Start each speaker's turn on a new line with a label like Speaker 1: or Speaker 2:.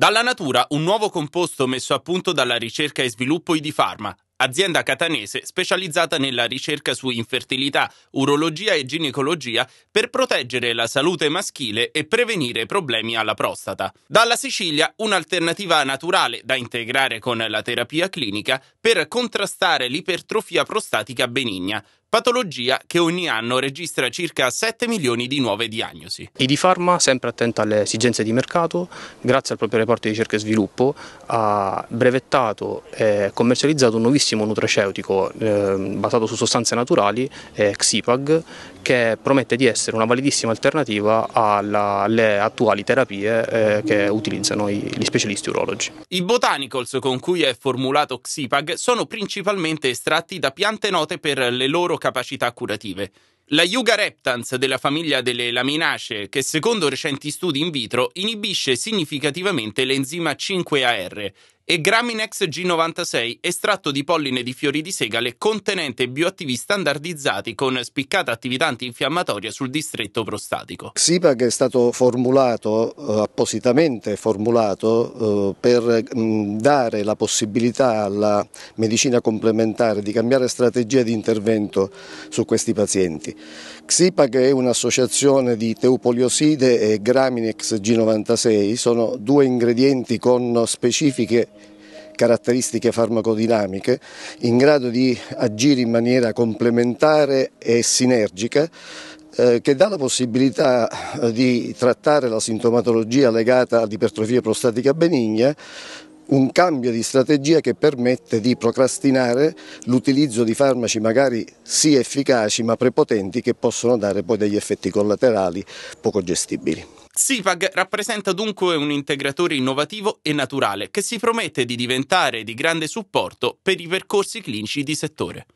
Speaker 1: Dalla natura un nuovo composto messo a punto dalla ricerca e sviluppo Idifarma, azienda catanese specializzata nella ricerca su infertilità, urologia e ginecologia per proteggere la salute maschile e prevenire problemi alla prostata. Dalla Sicilia un'alternativa naturale da integrare con la terapia clinica per contrastare l'ipertrofia prostatica benigna, patologia che ogni anno registra circa 7 milioni di nuove diagnosi.
Speaker 2: Idifarma, sempre attenta alle esigenze di mercato, grazie al proprio reparto di ricerca e sviluppo ha brevettato e commercializzato un nuovissimo nutraceutico eh, basato su sostanze naturali, eh, Xipag, che promette di essere una validissima alternativa alla, alle attuali terapie eh, che utilizzano i, gli specialisti urologi.
Speaker 1: I botanicals con cui è formulato Xipag sono principalmente estratti da piante note per le loro capacità curative. La Yuga reptans della famiglia delle laminacee, che secondo recenti studi in vitro inibisce significativamente l'enzima 5AR, e Graminex G96, estratto di polline di fiori di segale contenente bioattivi standardizzati con spiccata attività antinfiammatoria sul distretto prostatico.
Speaker 3: Xipag è stato formulato, eh, appositamente formulato, eh, per mm, dare la possibilità alla medicina complementare di cambiare strategia di intervento su questi pazienti. XIPAC è un'associazione di teupolioside e Graminex G96, sono due ingredienti con specifiche caratteristiche farmacodinamiche in grado di agire in maniera complementare e sinergica eh, che dà la possibilità eh, di trattare la sintomatologia legata all'ipertrofia prostatica benigna un cambio di strategia che permette di procrastinare l'utilizzo di farmaci magari sì efficaci ma prepotenti che possono dare poi degli effetti collaterali poco gestibili.
Speaker 1: SIFAG rappresenta dunque un integratore innovativo e naturale che si promette di diventare di grande supporto per i percorsi clinici di settore.